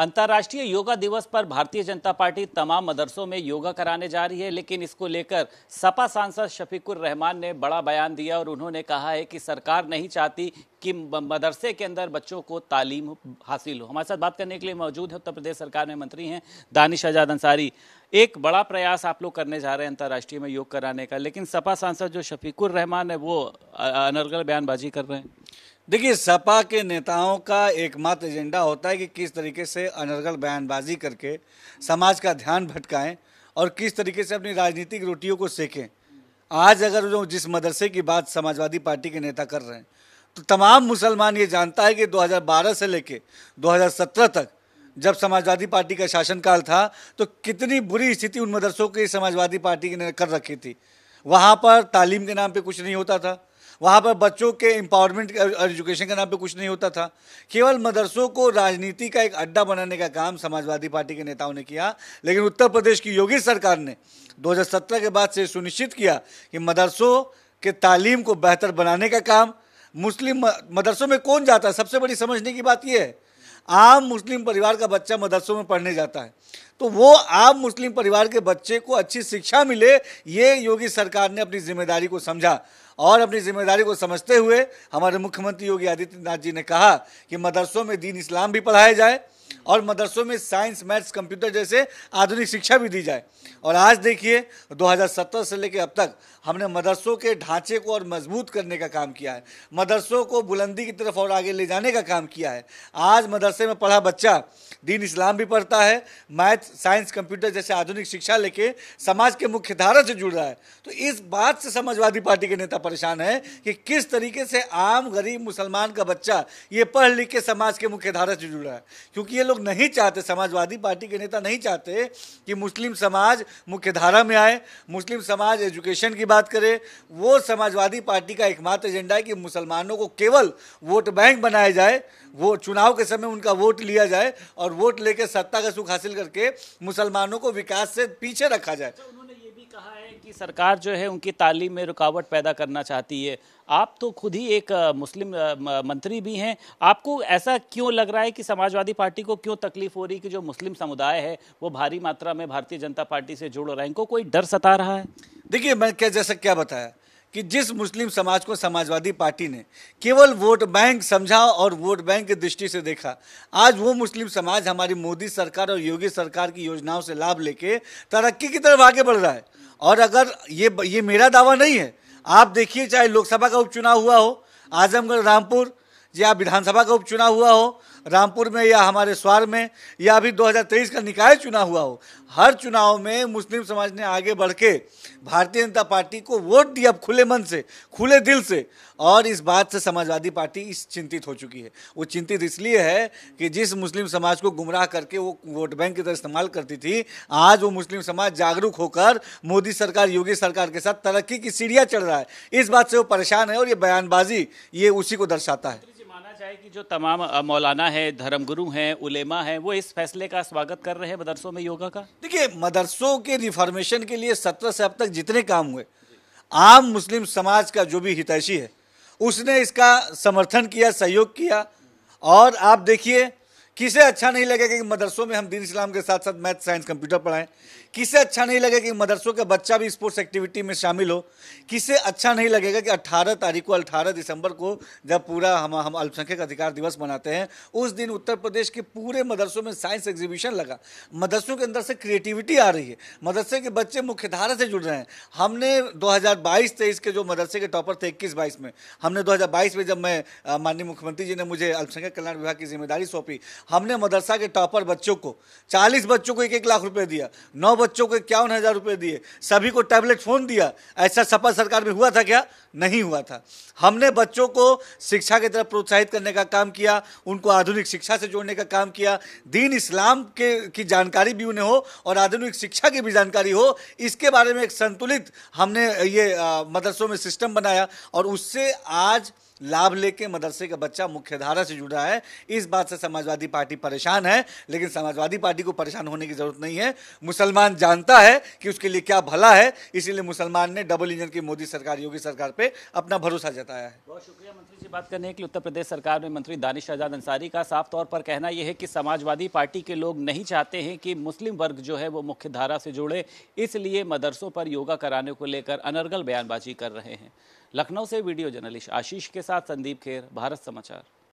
अंतर्राष्ट्रीय योगा दिवस पर भारतीय जनता पार्टी तमाम मदरसों में योगा कराने जा रही है लेकिन इसको लेकर सपा सांसद शफीकुर रहमान ने बड़ा बयान दिया और उन्होंने कहा है कि सरकार नहीं चाहती कि मदरसे के अंदर बच्चों को तालीम हासिल हो हमारे साथ बात करने के लिए मौजूद है उत्तर प्रदेश सरकार में मंत्री हैं दानिश आजाद अंसारी एक बड़ा प्रयास आप लोग करने जा रहे हैं अंतर्राष्ट्रीय में योग कराने का लेकिन सपा सांसद जो शफीकुर रहमान है वो अनर्गल बयानबाजी कर रहे हैं देखिए सपा के नेताओं का एकमात्र एजेंडा होता है कि किस तरीके से अनर्गल बयानबाजी करके समाज का ध्यान भटकाएं और किस तरीके से अपनी राजनीतिक रोटियों को सेकें आज अगर जो जिस मदरसे की बात समाजवादी पार्टी के नेता कर रहे हैं तो तमाम मुसलमान ये जानता है कि 2012 से लेके 2017 तक जब समाजवादी पार्टी का शासनकाल था तो कितनी बुरी स्थिति उन मदरसों की समाजवादी पार्टी ने कर रखी थी वहाँ पर तालीम के नाम पर कुछ नहीं होता था वहाँ पर बच्चों के एम्पावरमेंट एजुकेशन के नाम पे कुछ नहीं होता था केवल मदरसों को राजनीति का एक अड्डा बनाने का काम समाजवादी पार्टी के नेताओं ने किया लेकिन उत्तर प्रदेश की योगी सरकार ने 2017 के बाद से सुनिश्चित किया कि मदरसों के तालीम को बेहतर बनाने का काम मुस्लिम मदरसों में कौन जाता है सबसे बड़ी समझने की बात यह है आम मुस्लिम परिवार का बच्चा मदरसों में पढ़ने जाता है तो वो आम मुस्लिम परिवार के बच्चे को अच्छी शिक्षा मिले ये योगी सरकार ने अपनी जिम्मेदारी को समझा और अपनी जिम्मेदारी को समझते हुए हमारे मुख्यमंत्री योगी आदित्यनाथ जी ने कहा कि मदरसों में दीन इस्लाम भी पढ़ाया जाए और मदरसों में साइंस मैथ्स कंप्यूटर जैसे आधुनिक शिक्षा भी दी जाए और आज देखिए 2017 से लेकर अब तक हमने मदरसों के ढांचे को और मजबूत करने का काम किया है मदरसों को बुलंदी की तरफ और आगे ले जाने का काम किया है आज मदरसे में पढ़ा बच्चा दीन इस्लाम भी पढ़ता है मैथ साइंस कंप्यूटर जैसे आधुनिक शिक्षा लेके समाज के मुख्य धारा से जुड़ रहा है तो इस बात से समाजवादी पार्टी के नेता परेशान है कि किस तरीके से आम गरीब मुसलमान का बच्चा ये पढ़ लिख के समाज के मुख्य धारा से जुड़ रहा है क्योंकि ये लोग लोग नहीं चाहते समाजवादी पार्टी के नेता नहीं चाहते कि मुस्लिम समाज मुख्यधारा में आए मुस्लिम समाज एजुकेशन की बात करे वो समाजवादी पार्टी का एकमात्र एजेंडा है कि मुसलमानों को केवल वोट बैंक बनाया जाए वो चुनाव के समय उनका वोट लिया जाए और वोट लेकर सत्ता का सुख हासिल करके मुसलमानों को विकास से पीछे रखा जाए कहा है कि सरकार जो है उनकी तालीम में रुकावट पैदा करना चाहती है आप तो खुद ही एक मुस्लिम मंत्री भी हैं आपको ऐसा क्यों लग रहा है कि समाजवादी पार्टी को क्यों तकलीफ हो रही कि जो मुस्लिम समुदाय है वो भारी मात्रा में भारतीय जनता पार्टी से जुड़ रहा है इनको कोई डर सता रहा है देखिए मैं क्या जैसा क्या बताया कि जिस मुस्लिम समाज को समाजवादी पार्टी ने केवल वोट बैंक समझा और वोट बैंक की दृष्टि से देखा आज वो मुस्लिम समाज हमारी मोदी सरकार और योगी सरकार की योजनाओं से लाभ लेके तरक्की की तरफ आगे बढ़ रहा है और अगर ये ये मेरा दावा नहीं है आप देखिए चाहे लोकसभा का उपचुनाव हुआ हो आजमगढ़ रामपुर या विधानसभा का उपचुनाव हुआ हो रामपुर में या हमारे स्वार में या अभी 2023 का निकाय चुनाव हुआ हो हर चुनाव में मुस्लिम समाज ने आगे बढ़ के भारतीय जनता पार्टी को वोट दिया खुले मन से खुले दिल से और इस बात से समाजवादी पार्टी इस चिंतित हो चुकी है वो चिंतित इसलिए है कि जिस मुस्लिम समाज को गुमराह करके वो वोट बैंक की तरह इस्तेमाल करती थी आज वो मुस्लिम समाज जागरूक होकर मोदी सरकार योगी सरकार के साथ तरक्की की सीढ़ियाँ चढ़ रहा है इस बात से वो परेशान है और ये बयानबाजी ये उसी को दर्शाता है जाए कि जो तमाम मौलाना है धर्मगुरु हैं उलेमा हैं वो इस फैसले का स्वागत कर रहे हैं मदरसों में योगा का देखिए मदरसों के रिफॉर्मेशन के लिए सत्रह से अब तक जितने काम हुए आम मुस्लिम समाज का जो भी हितैषी है उसने इसका समर्थन किया सहयोग किया और आप देखिए किसे अच्छा नहीं लगेगा कि मदरसों में हम दीन इस्लाम के साथ साथ मैथ साइंस कंप्यूटर पढ़ाएं किसे अच्छा नहीं लगेगा कि मदरसों का बच्चा भी स्पोर्ट्स एक्टिविटी में शामिल हो किसे अच्छा नहीं लगेगा कि 18 तारीख को 18 दिसंबर को जब पूरा हम हम अल्पसंख्यक अधिकार दिवस मनाते हैं उस दिन उत्तर प्रदेश के पूरे मदरसों में साइंस एग्जीबिशन लगा मदरसों के अंदर से क्रिएटिविटी आ रही है मदरसे के बच्चे मुख्यधारा से जुड़ रहे हैं हमने दो हज़ार के जो मदरसे के टॉपर थे इक्कीस बाईस में हमने दो में जब मैं माननीय मुख्यमंत्री जी ने मुझे अल्पसंख्यक कल्याण विभाग की जिम्मेदारी सौंपी हमने मदरसा के टॉपर बच्चों को चालीस बच्चों को एक एक लाख रुपए दिया नौ बच्चों को इक्यावन हज़ार रुपये दिए सभी को टैबलेट फ़ोन दिया ऐसा सपा सरकार में हुआ था क्या नहीं हुआ था हमने बच्चों को शिक्षा की तरफ प्रोत्साहित करने का काम किया उनको आधुनिक शिक्षा से जोड़ने का काम किया दीन इस्लाम के की जानकारी भी उन्हें हो और आधुनिक शिक्षा की भी जानकारी हो इसके बारे में एक संतुलित हमने ये मदरसों में सिस्टम बनाया और उससे आज लाभ लेके मदरसे का बच्चा मुख्यधारा से जुड़ा है इस बात से समाजवादी पार्टी परेशान है लेकिन समाजवादी पार्टी को परेशान होने की ज़रूरत नहीं है मुसलमान जानता है कि उसके लिए क्या भला है इसीलिए मुसलमान ने डबल इंजन की मोदी सरकार योगी सरकार पर अपना भरोसा जताया है बहुत शुक्रिया मंत्री जी बात करने के लिए उत्तर प्रदेश सरकार में मंत्री दानिश आजाद अंसारी का साफ तौर पर कहना यह है कि समाजवादी पार्टी के लोग नहीं चाहते हैं कि मुस्लिम वर्ग जो है वो मुख्य धारा से जुड़े इसलिए मदरसों पर योगा कराने को लेकर अनर्गल बयानबाजी कर रहे हैं लखनऊ से वीडियो जर्नलिस्ट आशीष के साथ संदीप खेर भारत समाचार